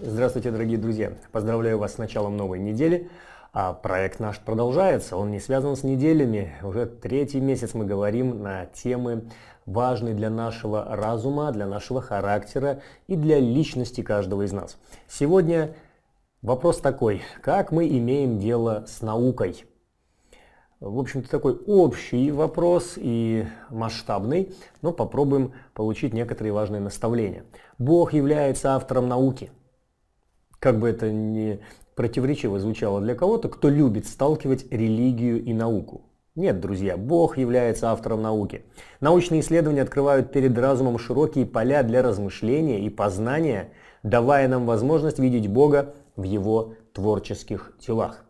Здравствуйте, дорогие друзья! Поздравляю вас с началом новой недели. А проект наш продолжается, он не связан с неделями. Уже третий месяц мы говорим на темы, важные для нашего разума, для нашего характера и для личности каждого из нас. Сегодня вопрос такой, как мы имеем дело с наукой? В общем-то, такой общий вопрос и масштабный, но попробуем получить некоторые важные наставления. Бог является автором науки – как бы это ни противоречиво звучало для кого-то, кто любит сталкивать религию и науку. Нет, друзья, Бог является автором науки. Научные исследования открывают перед разумом широкие поля для размышления и познания, давая нам возможность видеть Бога в его творческих телах.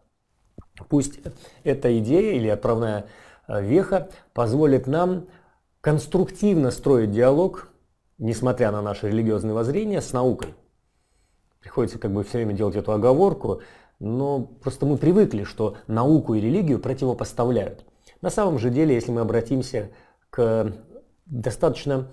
Пусть эта идея или отправная э, веха позволит нам конструктивно строить диалог, несмотря на наши религиозные воззрения, с наукой. Приходится как бы все время делать эту оговорку, но просто мы привыкли, что науку и религию противопоставляют. На самом же деле, если мы обратимся к достаточно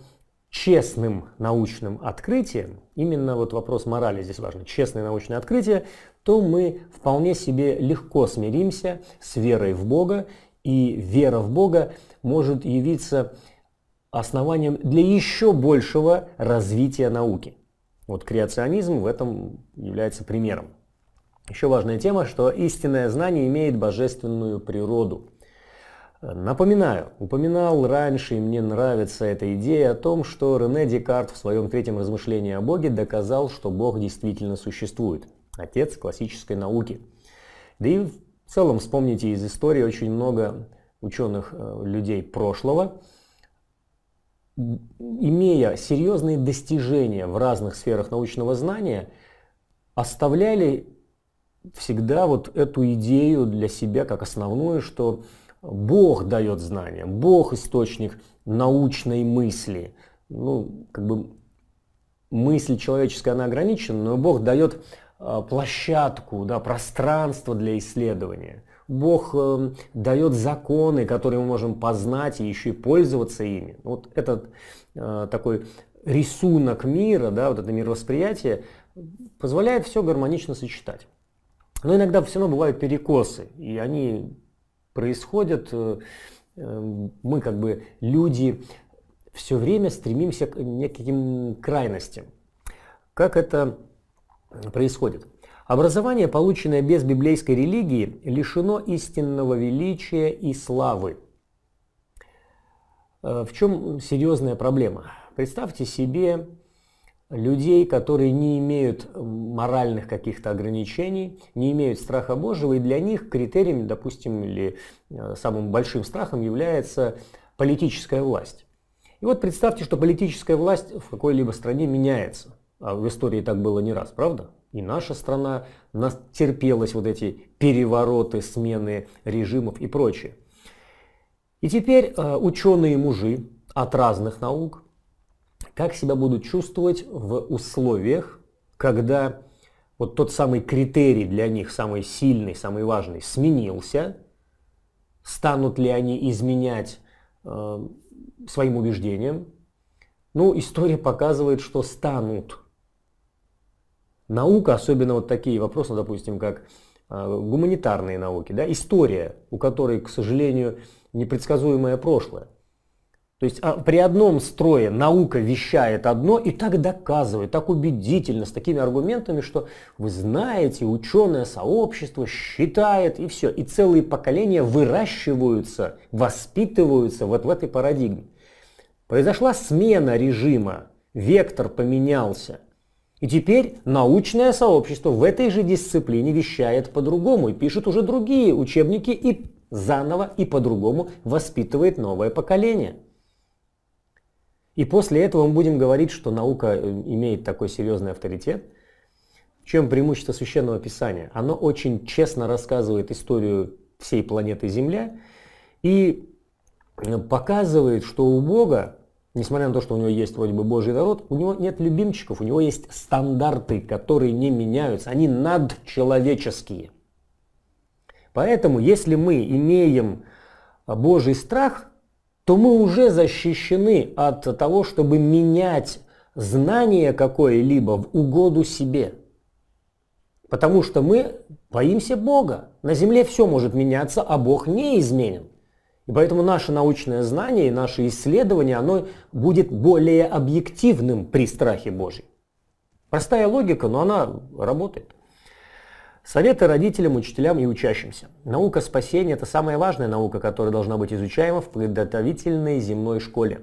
честным научным открытиям, именно вот вопрос морали здесь важен, честное научное открытие, то мы вполне себе легко смиримся с верой в Бога, и вера в Бога может явиться основанием для еще большего развития науки. Вот креационизм в этом является примером. Еще важная тема, что истинное знание имеет божественную природу. Напоминаю, упоминал раньше, и мне нравится эта идея о том, что Рене Декарт в своем третьем размышлении о Боге доказал, что Бог действительно существует. Отец классической науки. Да и в целом вспомните из истории очень много ученых э, людей прошлого, имея серьезные достижения в разных сферах научного знания, оставляли всегда вот эту идею для себя как основную, что Бог дает знания, Бог источник научной мысли. Ну, как бы мысль человеческая, она ограничена, но Бог дает а, площадку, да, пространство для исследования. Бог эм, дает законы, которые мы можем познать и еще и пользоваться ими. Ну, вот этот э, такой рисунок мира, да, вот это мировосприятие позволяет все гармонично сочетать. Но иногда все равно бывают перекосы, и они происходят. Э, эм, мы как бы люди все время стремимся к неким крайностям. Как это э, происходит? Образование, полученное без библейской религии, лишено истинного величия и славы. Э, в чем серьезная проблема? Представьте себе людей, которые не имеют моральных каких-то ограничений, не имеют страха Божьего, и для них критерием, допустим, или э, самым большим страхом является политическая власть. И вот представьте, что политическая власть в какой-либо стране меняется. А в истории так было не раз, правда? и наша страна терпелась вот эти перевороты, смены режимов и прочее. И теперь э, ученые-мужи от разных наук, как себя будут чувствовать в условиях, когда вот тот самый критерий для них, самый сильный, самый важный, сменился, станут ли они изменять э, своим убеждениям? Ну, история показывает, что станут наука, особенно вот такие вопросы, допустим, как а, гуманитарные науки, да, история, у которой, к сожалению, непредсказуемое прошлое. То есть а, при одном строе наука вещает одно и так доказывает, так убедительно, с такими аргументами, что вы знаете, ученое сообщество считает и все. И целые поколения выращиваются, воспитываются вот в этой парадигме. Произошла смена режима, вектор поменялся – и теперь научное сообщество в этой же дисциплине вещает по-другому и пишет уже другие учебники и заново и по-другому воспитывает новое поколение. И после этого мы будем говорить, что наука э, имеет такой серьезный авторитет. В чем преимущество священного писания? Оно очень честно рассказывает историю всей планеты Земля и э, показывает, что у Бога несмотря на то, что у него есть вроде бы Божий народ, у него нет любимчиков, у него есть стандарты, которые не меняются, они надчеловеческие. Поэтому, если мы имеем а, Божий страх, то мы уже защищены от того, чтобы менять знание какое-либо в угоду себе. Потому что мы боимся Бога. На земле все может меняться, а Бог не изменен. И поэтому наше научное знание и наше исследование, оно будет более объективным при страхе Божьем. Простая логика, но она работает. Советы родителям, учителям и учащимся. Наука спасения – это самая важная наука, которая должна быть изучаема в подготовительной земной школе.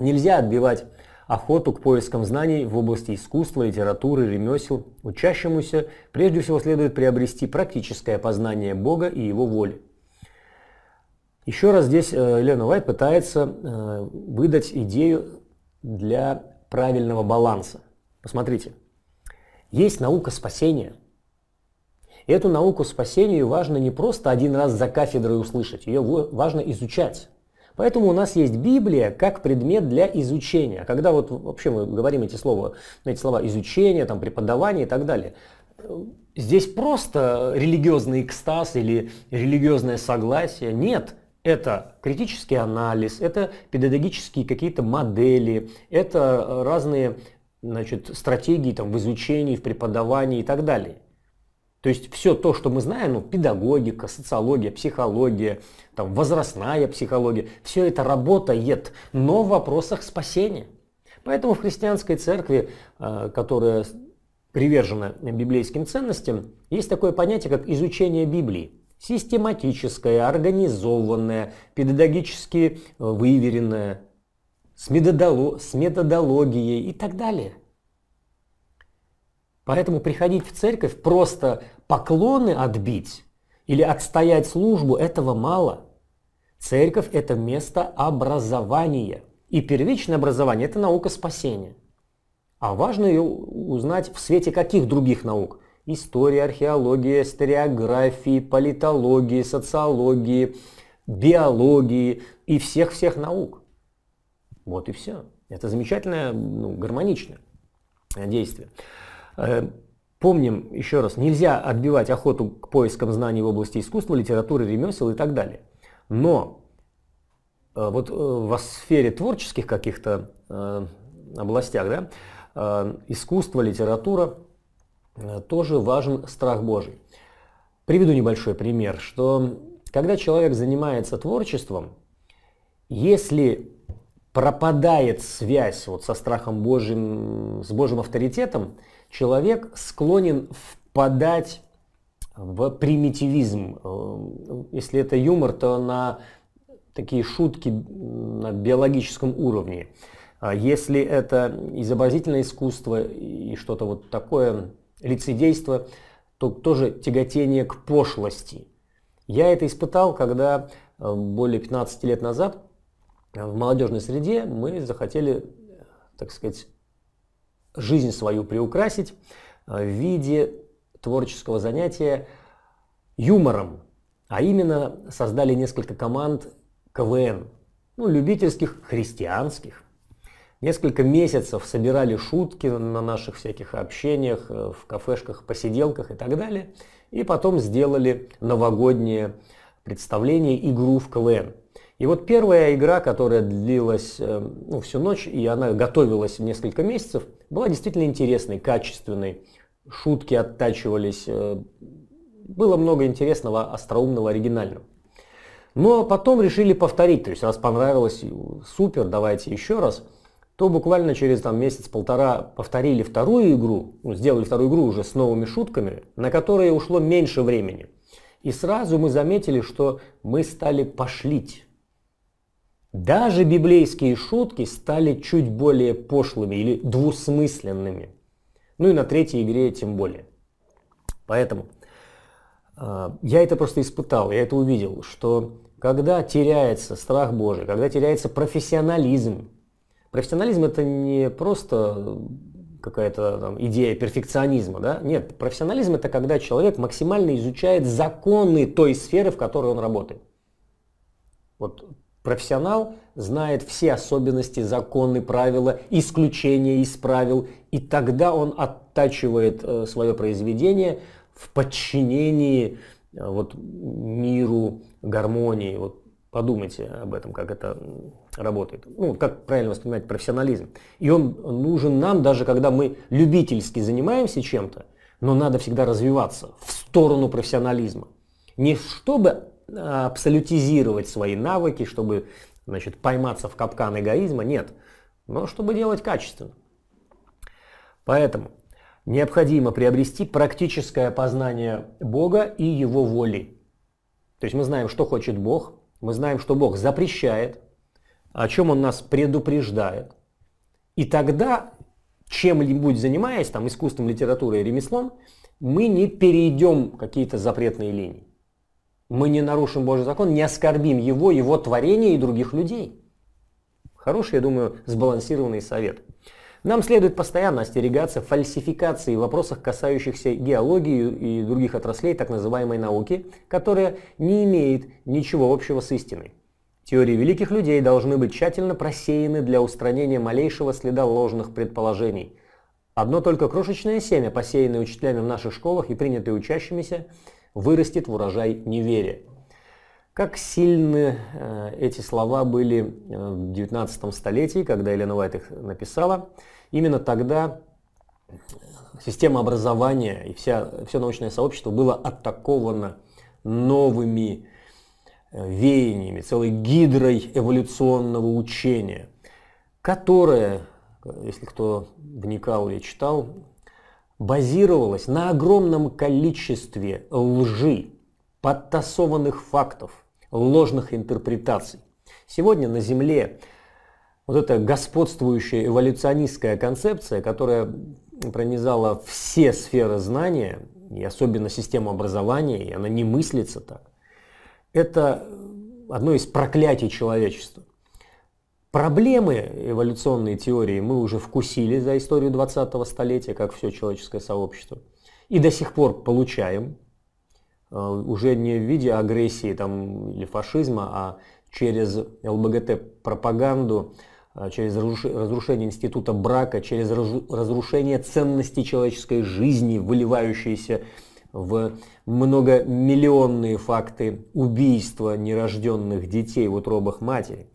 Нельзя отбивать охоту к поискам знаний в области искусства, литературы, ремесел. Учащемуся прежде всего следует приобрести практическое познание Бога и Его воли. Еще раз здесь Елена э, Уайт пытается э, выдать идею для правильного баланса. Посмотрите, есть наука спасения. эту науку спасению важно не просто один раз за кафедрой услышать, ее важно изучать. Поэтому у нас есть Библия как предмет для изучения. Когда вот вообще мы говорим эти слова, эти слова изучение, там, преподавание и так далее, э, здесь просто религиозный экстаз или религиозное согласие. Нет, это критический анализ, это педагогические какие-то модели, это э, разные значит, стратегии там, в изучении, в преподавании и так далее. То есть все то, что мы знаем, ну, педагогика, социология, психология, там, возрастная психология, все это работает, но в вопросах спасения. Поэтому в христианской церкви, э, которая привержена библейским ценностям, есть такое понятие, как изучение Библии систематическое, организованное, педагогически э, выверенное, с, методоло с методологией и так далее. Поэтому приходить в церковь просто поклоны отбить или отстоять службу – этого мало. Церковь – это место образования. И первичное образование – это наука спасения. А важно ее узнать в свете каких других наук? истории, археологии, историографии, политологии, социологии, биологии и всех-всех наук. Вот и все. Это замечательное, ну, гармоничное э, действие. Э, помним еще раз, нельзя отбивать охоту к поискам знаний в области искусства, литературы, ремесел и так далее. Но э, вот в сфере творческих каких-то областях, да, искусство, литература – Э, тоже важен страх Божий. Приведу небольшой пример, что когда человек занимается творчеством, если пропадает связь вот со страхом Божьим, с Божьим авторитетом, человек склонен впадать в примитивизм. Э, если это юмор, то на такие шутки на биологическом уровне. А если это изобразительное искусство и что-то вот такое лицедейство, то тоже тяготение к пошлости. Я это испытал, когда э, более 15 лет назад э, в молодежной среде мы захотели, э, так сказать, жизнь свою приукрасить в виде творческого занятия юмором, а именно создали несколько команд КВН, ну, любительских, христианских, Несколько месяцев собирали шутки на наших всяких общениях, э, в кафешках, посиделках и так далее. И потом сделали новогоднее представление игру в КВН. И вот первая игра, которая длилась э, ну, всю ночь, и она готовилась несколько месяцев, была действительно интересной, качественной. Шутки оттачивались, э, было много интересного, остроумного, оригинального. Но потом решили повторить, то есть раз понравилось, супер, давайте еще раз – то буквально через там, месяц-полтора повторили вторую игру, ну, сделали вторую игру уже с новыми шутками, на которые ушло меньше времени. И сразу мы заметили, что мы стали пошлить. Даже библейские шутки стали чуть более пошлыми или двусмысленными. Ну и на третьей игре тем более. Поэтому э, я это просто испытал, я это увидел, что когда теряется страх Божий, когда теряется профессионализм, Профессионализм это не просто какая-то там, идея перфекционизма. Да? Нет, профессионализм это когда человек максимально изучает законы той сферы, в которой он работает. Вот профессионал знает все особенности, законы, правила, исключения из правил, и тогда он оттачивает э, свое произведение в подчинении э, вот, миру, гармонии. Вот подумайте об этом, как это работает. Ну, как правильно воспринимать профессионализм. И он нужен нам, даже когда мы любительски занимаемся чем-то, но надо всегда развиваться в сторону профессионализма. Не чтобы а, абсолютизировать свои навыки, чтобы значит, пойматься в капкан эгоизма, нет, но чтобы делать качественно. Поэтому необходимо приобрести практическое познание Бога и Его воли. То есть мы знаем, что хочет Бог, мы знаем, что Бог запрещает, о чем он нас предупреждает. И тогда, чем-нибудь занимаясь, там, искусством, литературой, ремеслом, мы не перейдем какие-то запретные линии. Мы не нарушим Божий закон, не оскорбим его, его творение и других людей. Хороший, я думаю, сбалансированный совет. Нам следует постоянно остерегаться фальсификации в вопросах, касающихся геологии и других отраслей так называемой науки, которая не имеет ничего общего с истиной. Теории великих людей должны быть тщательно просеяны для устранения малейшего следа ложных предположений. Одно только крошечное семя, посеянное учителями в наших школах и принятое учащимися, вырастет в урожай неверия. Как сильны э, эти слова были э, в 19 столетии, когда Елена Уайт их написала. Именно тогда э, система образования и вся, все научное сообщество было атаковано новыми Э, веяниями, целой гидрой эволюционного учения, которое, если кто вникал или читал, базировалось на огромном количестве лжи, подтасованных фактов, ложных интерпретаций. Сегодня на Земле вот эта господствующая эволюционистская концепция, которая пронизала все сферы знания, и особенно систему образования, и она не мыслится так, это э, одно из проклятий человечества. Проблемы эволюционной теории мы уже вкусили за историю 20-го столетия, как все человеческое сообщество. И до сих пор получаем, э, уже не в виде агрессии там, или фашизма, а через ЛБГТ-пропаганду, э, через разрушение института брака, через разрушение ценностей человеческой жизни, выливающиеся в многомиллионные факты убийства нерожденных детей в утробах матери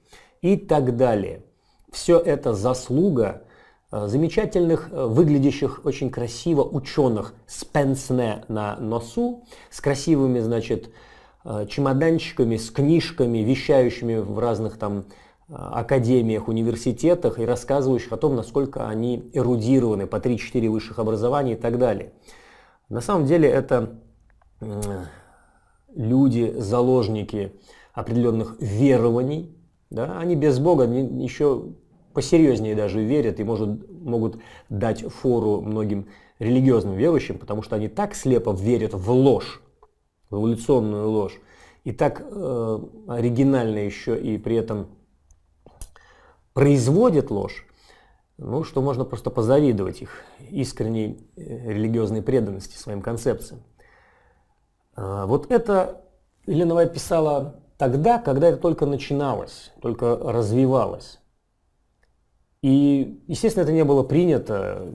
и так далее. Все это заслуга э, замечательных, э, выглядящих очень красиво ученых с пенсне на носу, с красивыми, значит, э, чемоданчиками, с книжками, вещающими в разных там академиях, университетах и рассказывающих о том, насколько они эрудированы по 3-4 высших образования и так далее. На самом деле это люди, заложники определенных верований. Да? Они без Бога еще посерьезнее даже верят и может, могут дать фору многим религиозным верующим, потому что они так слепо верят в ложь, в эволюционную ложь, и так э, оригинально еще и при этом производят ложь, ну, что можно просто позавидовать их искренней э, религиозной преданности своим концепциям. А, вот это Еленова писала тогда, когда это только начиналось, только развивалось. И, естественно, это не было принято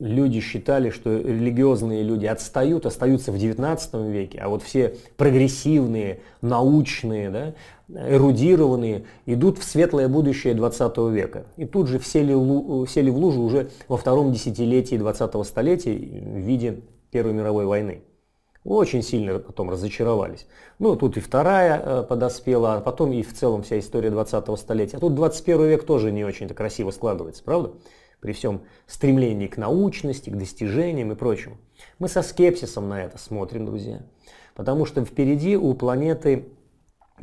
люди считали, что религиозные люди отстают, остаются в XIX веке, а вот все прогрессивные, научные, да, эрудированные идут в светлое будущее XX века. И тут же сели, сели в лужу уже во втором десятилетии XX столетия в виде Первой мировой войны. Очень сильно потом разочаровались. Ну, тут и вторая э, подоспела, а потом и в целом вся история 20 столетия. А тут 21 век тоже не очень-то красиво складывается, правда? при всем стремлении к научности, к достижениям и прочему. Мы со скепсисом на это смотрим, друзья, потому что впереди у планеты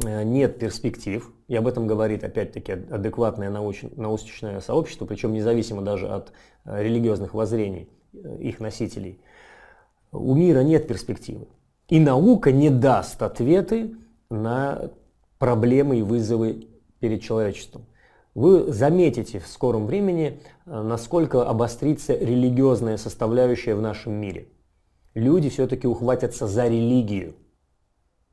э, нет перспектив, и об этом говорит опять-таки адекватное научное сообщество, причем независимо даже от э, религиозных воззрений э, их носителей. У мира нет перспективы. И наука не даст ответы на проблемы и вызовы перед человечеством вы заметите в скором времени, э, насколько обострится религиозная составляющая в нашем мире. Люди все-таки ухватятся за религию,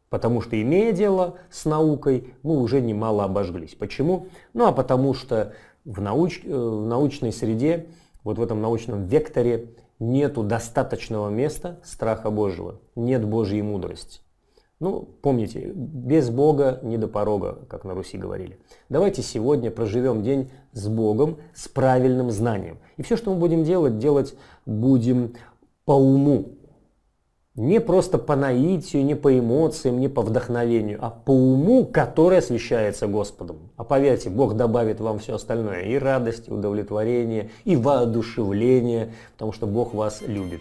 потому что, имея дело с наукой, мы уже немало обожглись. Почему? Ну а потому что в, науч... Э, в научной среде, вот в этом научном векторе, нету достаточного места страха Божьего, нет Божьей мудрости. Ну, помните, без Бога не до порога, как на Руси говорили. Давайте сегодня проживем день с Богом, с правильным знанием. И все, что мы будем делать, делать будем по уму. Не просто по наитию, не по эмоциям, не по вдохновению, а по уму, которое освещается Господом. А поверьте, Бог добавит вам все остальное. И радость, и удовлетворение, и воодушевление, потому что Бог вас любит.